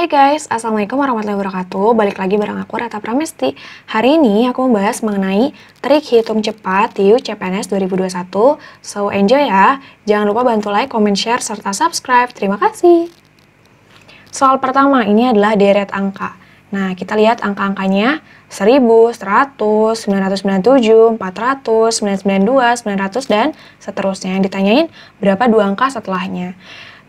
Hai guys, Assalamualaikum warahmatullahi wabarakatuh Balik lagi bareng aku Rata Pramesti Hari ini aku membahas mengenai trik hitung cepat TIU CPNS 2021 So enjoy ya, jangan lupa bantu like, comment, share, serta subscribe Terima kasih Soal pertama ini adalah deret angka Nah, kita lihat angka-angkanya 1000, 100, 997, 400, 992, 900, dan seterusnya yang ditanyain berapa dua angka setelahnya.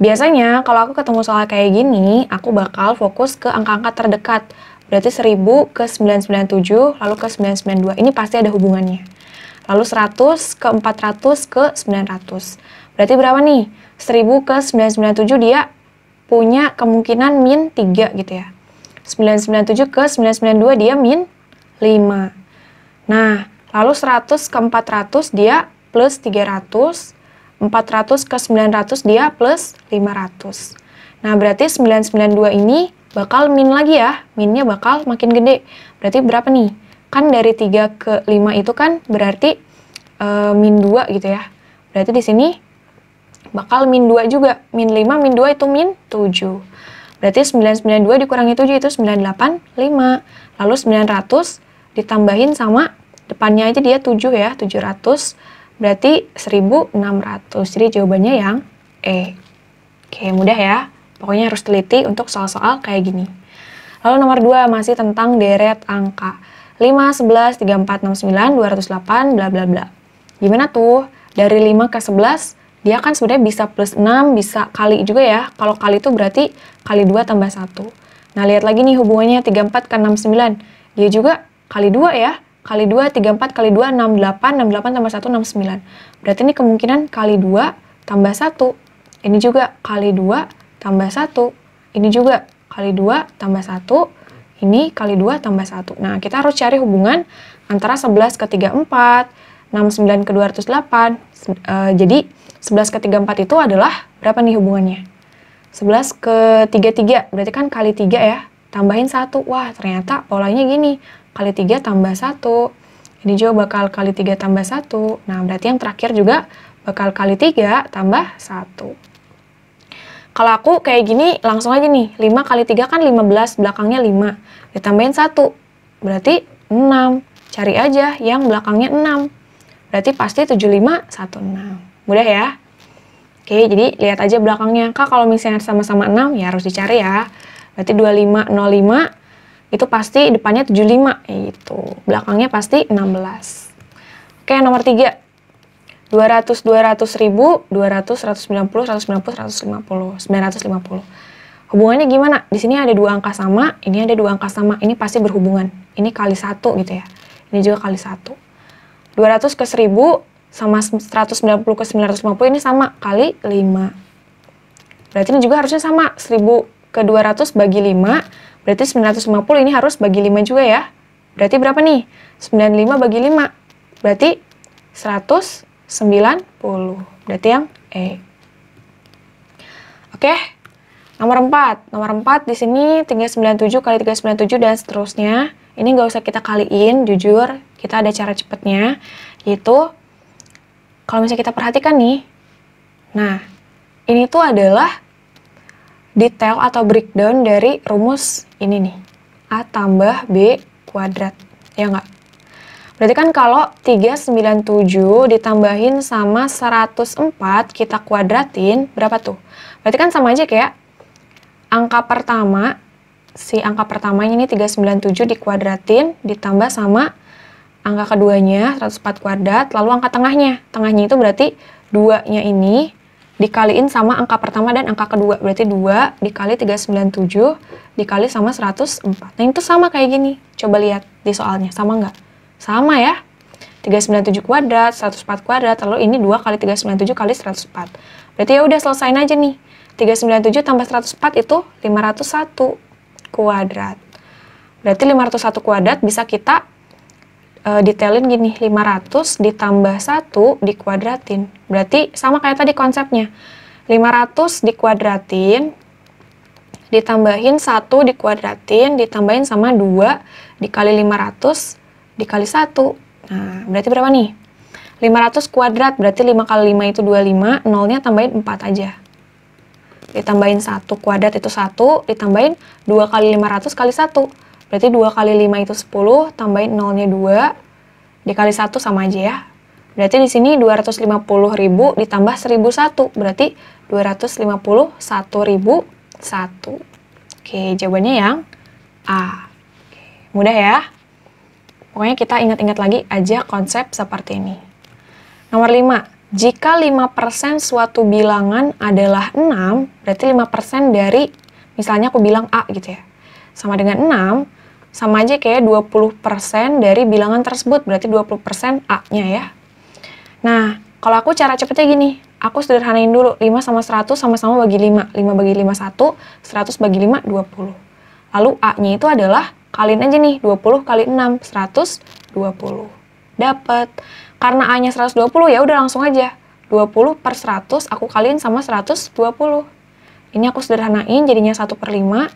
Biasanya kalau aku ketemu soal kayak gini, aku bakal fokus ke angka-angka terdekat. Berarti 1000 ke 997, lalu ke 992. Ini pasti ada hubungannya. Lalu 100 ke 400 ke 900. Berarti berapa nih? 1000 ke 997 dia punya kemungkinan min 3 gitu ya. 997 ke 992 dia min 5. Nah, lalu 100 ke 400 dia plus 300 400 ke 900 dia plus 500. Nah, berarti 992 ini bakal min lagi ya. Minnya bakal makin gede. Berarti berapa nih? Kan dari 3 ke 5 itu kan berarti e, min 2 gitu ya. Berarti di sini bakal min 2 juga. Min 5, min 2 itu min 7. Berarti 992 dikurangi 7 itu 985. Lalu 900 ditambahin sama depannya aja dia 7 ya, 700 Berarti 1600. Jadi jawabannya yang E. Oke, mudah ya. Pokoknya harus teliti untuk soal-soal kayak gini. Lalu nomor 2 masih tentang deret angka. 5, 11, 34, 69, 208, bla bla bla. Gimana tuh? Dari 5 ke 11, dia kan sebenarnya bisa plus 6, bisa kali juga ya. Kalau kali itu berarti kali 2 tambah 1. Nah, lihat lagi nih hubungannya 34 ke 69. Dia juga kali 2 ya kali 2, 3, 4, kali 2, 6, 8, 6, 8, tambah 1, 6, 9. Berarti ini kemungkinan kali 2 tambah 1. Ini juga kali 2 tambah 1. Ini juga kali 2 tambah 1. Ini kali 2 tambah 1. Nah, kita harus cari hubungan antara 11 ke 34, 69 ke 208. E, eh, jadi, 11 ke 34 itu adalah berapa nih hubungannya? 11 ke 33, berarti kan kali 3 ya. Tambahin 1. Wah, ternyata polanya gini kali 3 tambah 1. Ini juga bakal kali 3 tambah 1. Nah, berarti yang terakhir juga bakal kali 3 tambah 1. Kalau aku kayak gini langsung aja nih, 5 kali 3 kan 15, belakangnya 5. Ditambahin 1, berarti 6. Cari aja yang belakangnya 6. Berarti pasti 75, 16. Mudah ya? Oke, jadi lihat aja belakangnya. Kak, kalau misalnya sama-sama 6, ya harus dicari ya. Berarti 25, 05, itu pasti depannya 75 eh, itu Belakangnya pasti 16. Oke, nomor 3. 200 200 ribu, 200 190, 190 150, 950. Hubungannya gimana? Di sini ada dua angka sama, ini ada dua angka sama, ini pasti berhubungan. Ini kali satu gitu ya. Ini juga kali satu. 200 ke 1000 sama 190 ke 950 ini sama kali 5. Berarti ini juga harusnya sama, 1000 ke 200 bagi 5 Berarti 950 ini harus bagi 5 juga ya. Berarti berapa nih? 95 bagi 5. Berarti 190. Berarti yang E. Oke. Nomor 4. Nomor 4 di sini 397 kali 397 dan seterusnya. Ini nggak usah kita kaliin, jujur. Kita ada cara cepatnya yaitu kalau misalnya kita perhatikan nih. Nah, ini tuh adalah detail atau breakdown dari rumus ini nih. A tambah B kuadrat. Ya nggak? Berarti kan kalau 397 ditambahin sama 104 kita kuadratin, berapa tuh? Berarti kan sama aja kayak angka pertama, si angka pertamanya ini 397 dikuadratin, ditambah sama angka keduanya 104 kuadrat, lalu angka tengahnya. Tengahnya itu berarti 2-nya ini dikaliin sama angka pertama dan angka kedua. Berarti 2 dikali 397 dikali sama 104. Nah, itu sama kayak gini. Coba lihat di soalnya. Sama nggak? Sama ya. 397 kuadrat, 104 kuadrat, lalu ini 2 kali 397 kali 104. Berarti ya udah selesain aja nih. 397 tambah 104 itu 501 kuadrat. Berarti 501 kuadrat bisa kita uh, detailin gini 500 ditambah 1 dikuadratin berarti sama kayak tadi konsepnya 500 dikuadratin ditambahin 1 dikuadratin ditambahin sama 2 dikali 500 dikali 1 nah berarti berapa nih 500 kuadrat berarti 5 kali 5 itu 25 nolnya tambahin 4 aja ditambahin 1 kuadrat itu 1 ditambahin 2 kali 500 kali 1 Berarti 2 kali 5 itu 10, tambahin 0-nya 2, dikali 1 sama aja ya. Berarti di sini 250 ribu ditambah 1001, berarti 251 ribu 1. Oke, jawabannya yang A. Oke, mudah ya? Pokoknya kita ingat-ingat lagi aja konsep seperti ini. Nomor 5. Jika 5% suatu bilangan adalah 6, berarti 5% dari misalnya aku bilang A gitu ya. Sama dengan 6, sama aja kayak 20% dari bilangan tersebut, berarti 20% A-nya ya. Nah, kalau aku cara cepetnya gini, aku sederhanain dulu, 5 sama 100 sama-sama bagi 5, 5 bagi 5 1, 100 bagi 5 20. Lalu A-nya itu adalah kalian aja nih, 20 kali 6, 120. Dapat. Karena A-nya 120 ya udah langsung aja. 20 per 100 aku kaliin sama 120. Ini aku sederhanain jadinya 1 per 5,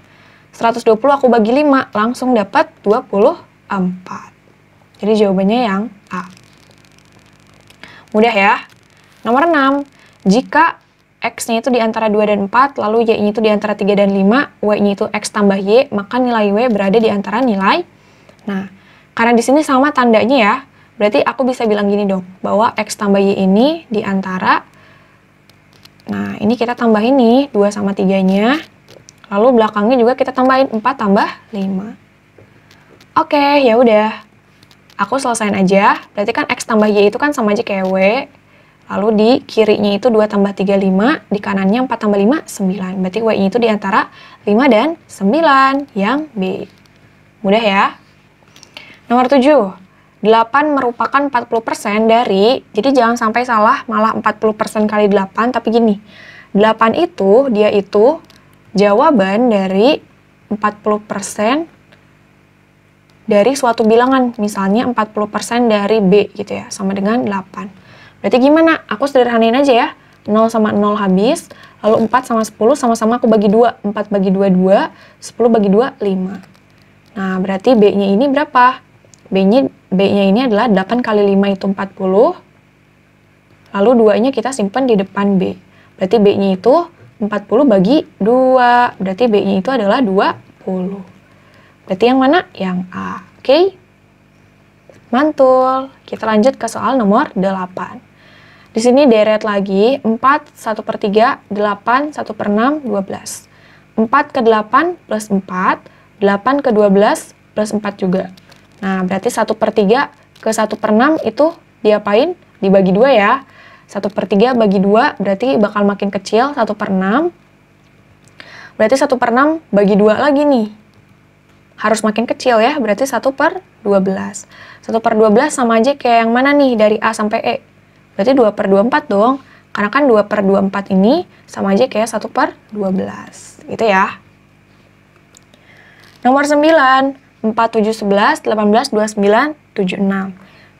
120 aku bagi 5, langsung dapat 24. Jadi jawabannya yang A. Mudah ya. Nomor 6, jika X-nya itu di antara 2 dan 4, lalu Y-nya itu di antara 3 dan 5, Y-nya itu X tambah Y, maka nilai W berada di antara nilai. Nah, karena di sini sama tandanya ya, berarti aku bisa bilang gini dong, bahwa X tambah Y ini di antara, nah ini kita tambahin nih 2 sama 3-nya, Lalu belakangnya juga kita tambahin 4 tambah 5. Oke, okay, ya udah. Aku selesain aja. Berarti kan X tambah Y itu kan sama aja kayak W. Lalu di kirinya itu 2 tambah 3, 5. Di kanannya 4 tambah 5, 9. Berarti W-nya itu di antara 5 dan 9 yang B. Mudah ya? Nomor 7. 8 merupakan 40% dari, jadi jangan sampai salah malah 40% kali 8, tapi gini, 8 itu, dia itu jawaban dari 40% dari suatu bilangan, misalnya 40% dari B gitu ya, sama dengan 8. Berarti gimana? Aku sederhanain aja ya, 0 sama 0 habis, lalu 4 sama 10 sama-sama aku bagi 2, 4 bagi 2, 2, 10 bagi 2, 5. Nah, berarti B-nya ini berapa? B-nya B -nya ini adalah 8 kali 5 itu 40, lalu 2-nya kita simpan di depan B. Berarti B-nya itu 40 bagi 2. Berarti B-nya itu adalah 20. Berarti yang mana? Yang A. Oke? Okay? Mantul. Kita lanjut ke soal nomor 8. Di sini deret lagi 4, 1 per 3, 8, 1 per 6, 12. 4 ke 8 plus 4, 8 ke 12 plus 4 juga. Nah, berarti 1 per 3 ke 1 per 6 itu diapain? Dibagi 2 ya. 1 per 3 bagi 2 berarti bakal makin kecil, 1 per 6. Berarti 1 per 6 bagi 2 lagi nih. Harus makin kecil ya, berarti 1 per 12. 1 per 12 sama aja kayak yang mana nih, dari A sampai E. Berarti 2 per 24 dong, karena kan 2 per 24 ini sama aja kayak 1 per 12. Gitu ya. Nomor 9, 4, 7, 11, 18, 29, 76.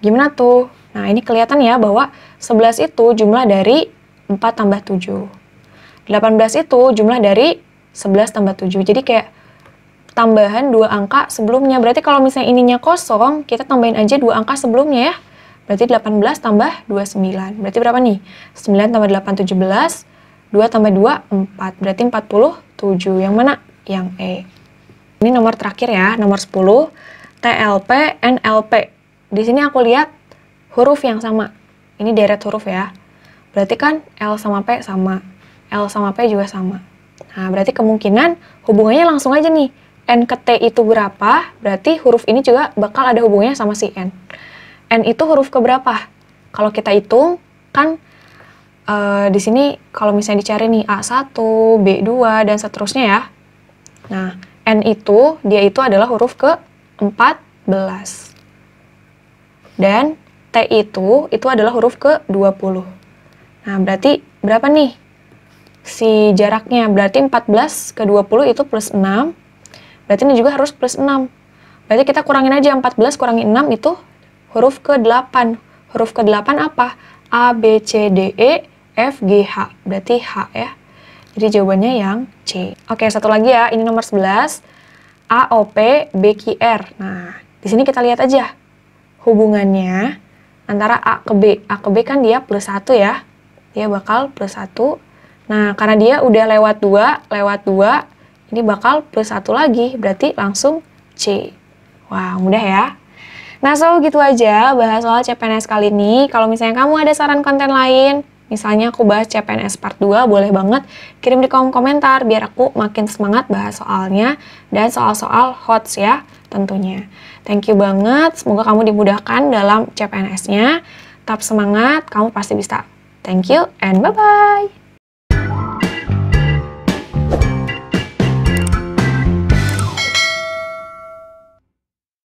Gimana tuh? Nah, ini kelihatan ya bahwa 11 itu jumlah dari 4 tambah 7. 18 itu jumlah dari 11 tambah 7. Jadi kayak tambahan dua angka sebelumnya. Berarti kalau misalnya ininya kosong, kita tambahin aja dua angka sebelumnya ya. Berarti 18 tambah 29. Berarti berapa nih? 9 tambah 8, 17. 2 tambah 2, 4. Berarti 47. Yang mana? Yang E. Ini nomor terakhir ya, nomor 10. TLP, NLP. Di sini aku lihat huruf yang sama. Ini deret huruf ya. Berarti kan L sama P sama. L sama P juga sama. Nah, berarti kemungkinan hubungannya langsung aja nih. N ke T itu berapa, berarti huruf ini juga bakal ada hubungannya sama si N. N itu huruf ke berapa? Kalau kita hitung, kan uh, di sini kalau misalnya dicari nih A1, B2, dan seterusnya ya. Nah, N itu, dia itu adalah huruf ke-14. Dan T itu itu adalah huruf ke-20. Nah, berarti berapa nih si jaraknya? Berarti 14 ke 20 itu plus 6. Berarti ini juga harus plus 6. Berarti kita kurangin aja 14 kurangi 6 itu huruf ke-8. Huruf ke-8 apa? A, B, C, D, E, F, G, H. Berarti H ya. Jadi jawabannya yang C. Oke, satu lagi ya. Ini nomor 11. A, O, P, B, Q, R. Nah, di sini kita lihat aja hubungannya antara A ke B. A ke B kan dia plus 1 ya. Dia bakal plus 1. Nah, karena dia udah lewat 2, lewat 2, ini bakal plus 1 lagi. Berarti langsung C. Wah, mudah ya. Nah, so gitu aja bahas soal CPNS kali ini. Kalau misalnya kamu ada saran konten lain, Misalnya aku bahas CPNS part 2, boleh banget kirim di kolom komentar biar aku makin semangat bahas soalnya dan soal-soal HOTS ya tentunya. Thank you banget, semoga kamu dimudahkan dalam CPNS-nya. Tetap semangat, kamu pasti bisa. Thank you and bye-bye.